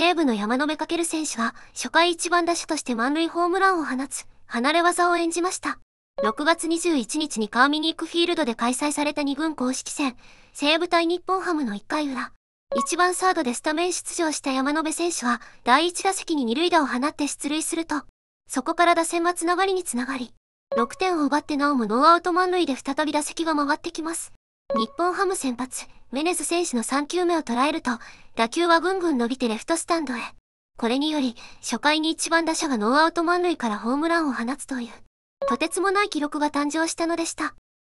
西武の山野辺翔選手は初回一番打者として満塁ホームランを放つ離れ技を演じました。6月21日にカーミニックフィールドで開催された2軍公式戦、西武対日本ハムの1回裏。一番サードでスタメン出場した山野辺選手は第1打席に2塁打を放って出塁すると、そこから打線はつながりにつながり、6点を奪ってなおもノーアウト満塁で再び打席が回ってきます。日本ハム先発、メネズ選手の3球目を捉えると、打球はぐんぐん伸びてレフトスタンドへ。これにより、初回に1番打者がノーアウト満塁からホームランを放つという、とてつもない記録が誕生したのでした。